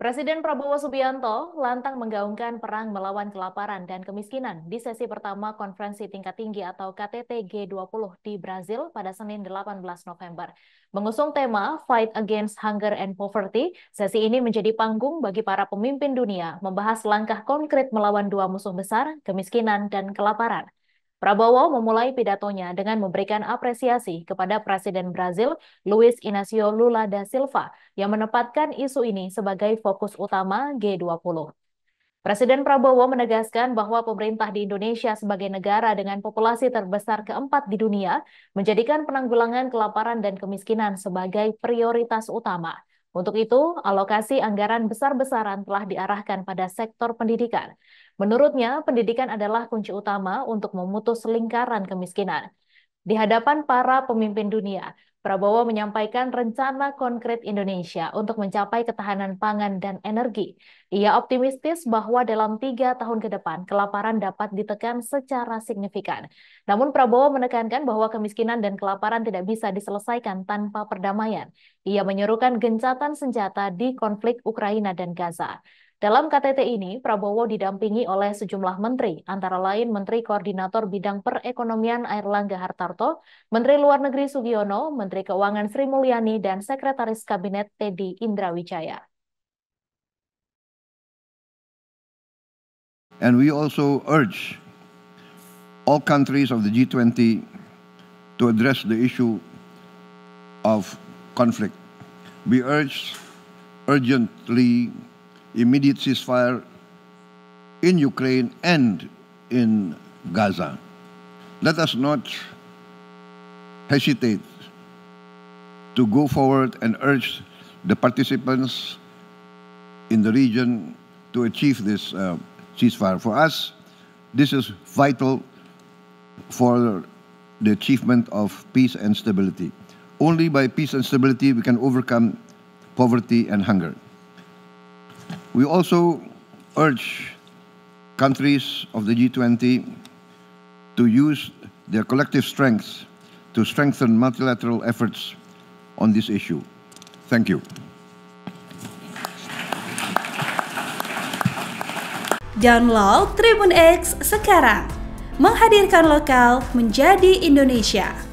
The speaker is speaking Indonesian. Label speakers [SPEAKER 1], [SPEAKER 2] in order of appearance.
[SPEAKER 1] Presiden Prabowo Subianto lantang menggaungkan perang melawan kelaparan dan kemiskinan di sesi pertama konferensi tingkat tinggi atau KTT G20 di Brazil pada Senin 18 November. Mengusung tema Fight Against Hunger and Poverty, sesi ini menjadi panggung bagi para pemimpin dunia membahas langkah konkret melawan dua musuh besar, kemiskinan dan kelaparan. Prabowo memulai pidatonya dengan memberikan apresiasi kepada Presiden Brazil Luis Inácio Lula da Silva yang menempatkan isu ini sebagai fokus utama G20. Presiden Prabowo menegaskan bahwa pemerintah di Indonesia sebagai negara dengan populasi terbesar keempat di dunia menjadikan penanggulangan kelaparan dan kemiskinan sebagai prioritas utama untuk itu, alokasi anggaran besar-besaran telah diarahkan pada sektor pendidikan. Menurutnya, pendidikan adalah kunci utama untuk memutus lingkaran kemiskinan. Di hadapan para pemimpin dunia, Prabowo menyampaikan rencana konkret Indonesia untuk mencapai ketahanan pangan dan energi. Ia optimistis bahwa dalam tiga tahun ke depan kelaparan dapat ditekan secara signifikan. Namun Prabowo menekankan bahwa kemiskinan dan kelaparan tidak bisa diselesaikan tanpa perdamaian. Ia menyerukan gencatan senjata di konflik Ukraina dan Gaza. Dalam KTT ini, Prabowo didampingi oleh sejumlah menteri, antara lain Menteri Koordinator Bidang Perekonomian Airlangga Hartarto, Menteri Luar Negeri Sugiono, Menteri Keuangan Sri Mulyani, dan Sekretaris Kabinet Teddy Indrawijaya.
[SPEAKER 2] And we also urge all countries of the G20 to address the issue of conflict. We urge urgently immediate ceasefire in Ukraine and in Gaza. Let us not hesitate to go forward and urge the participants in the region to achieve this uh, ceasefire. For us, this is vital for the achievement of peace and stability. Only by peace and stability we can overcome poverty and hunger. We also urge countries of the G20 to use their collective strengths to strengthen multilateral efforts on this issue. Thank you.
[SPEAKER 1] Download Tribun X sekarang. Menghadirkan lokal menjadi Indonesia.